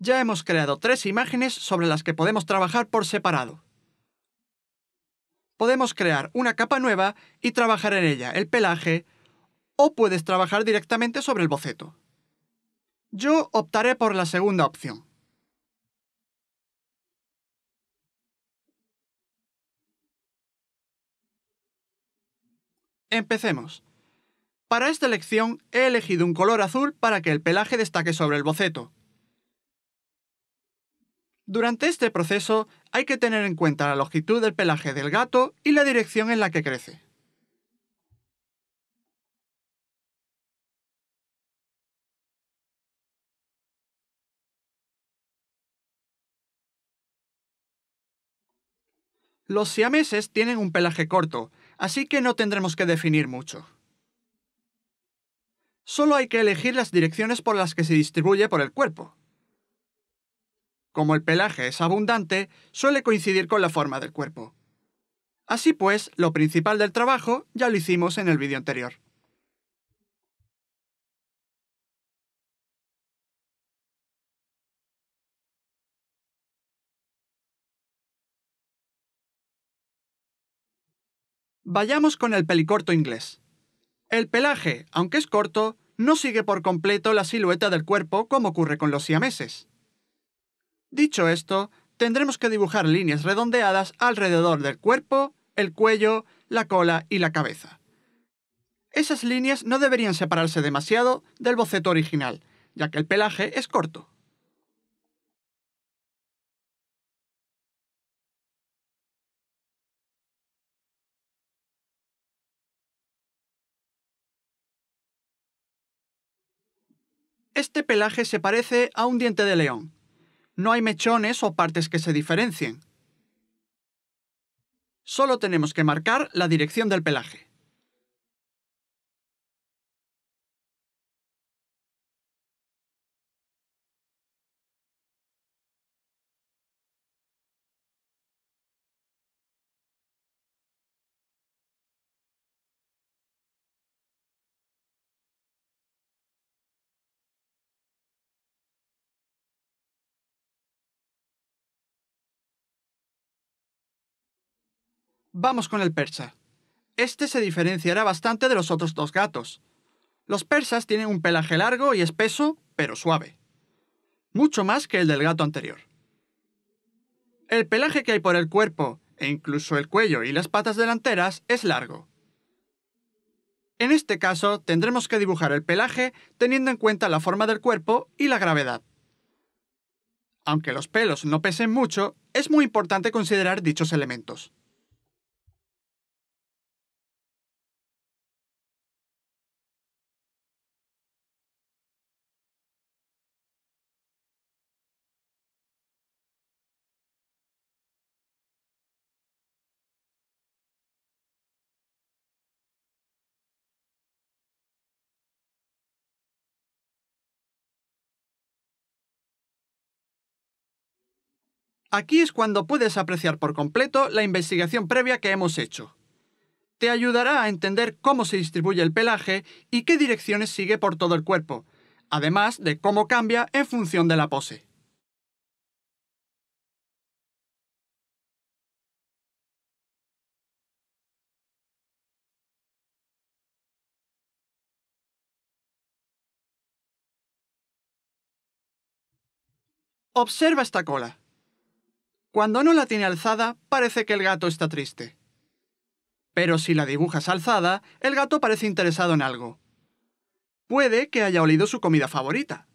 Ya hemos creado tres imágenes sobre las que podemos trabajar por separado. Podemos crear una capa nueva y trabajar en ella el pelaje, o puedes trabajar directamente sobre el boceto. Yo optaré por la segunda opción. Empecemos. Para esta lección he elegido un color azul para que el pelaje destaque sobre el boceto, durante este proceso hay que tener en cuenta la longitud del pelaje del gato y la dirección en la que crece. Los siameses tienen un pelaje corto, así que no tendremos que definir mucho. Solo hay que elegir las direcciones por las que se distribuye por el cuerpo. Como el pelaje es abundante, suele coincidir con la forma del cuerpo. Así pues, lo principal del trabajo ya lo hicimos en el vídeo anterior. Vayamos con el pelicorto inglés. El pelaje, aunque es corto, no sigue por completo la silueta del cuerpo como ocurre con los siameses. Dicho esto, tendremos que dibujar líneas redondeadas alrededor del cuerpo, el cuello, la cola y la cabeza. Esas líneas no deberían separarse demasiado del boceto original, ya que el pelaje es corto. Este pelaje se parece a un diente de león, no hay mechones o partes que se diferencien. Solo tenemos que marcar la dirección del pelaje. Vamos con el persa. Este se diferenciará bastante de los otros dos gatos. Los persas tienen un pelaje largo y espeso, pero suave. Mucho más que el del gato anterior. El pelaje que hay por el cuerpo, e incluso el cuello y las patas delanteras, es largo. En este caso, tendremos que dibujar el pelaje teniendo en cuenta la forma del cuerpo y la gravedad. Aunque los pelos no pesen mucho, es muy importante considerar dichos elementos. Aquí es cuando puedes apreciar por completo la investigación previa que hemos hecho. Te ayudará a entender cómo se distribuye el pelaje y qué direcciones sigue por todo el cuerpo, además de cómo cambia en función de la pose. Observa esta cola. Cuando no la tiene alzada, parece que el gato está triste. Pero si la dibujas alzada, el gato parece interesado en algo. Puede que haya olido su comida favorita.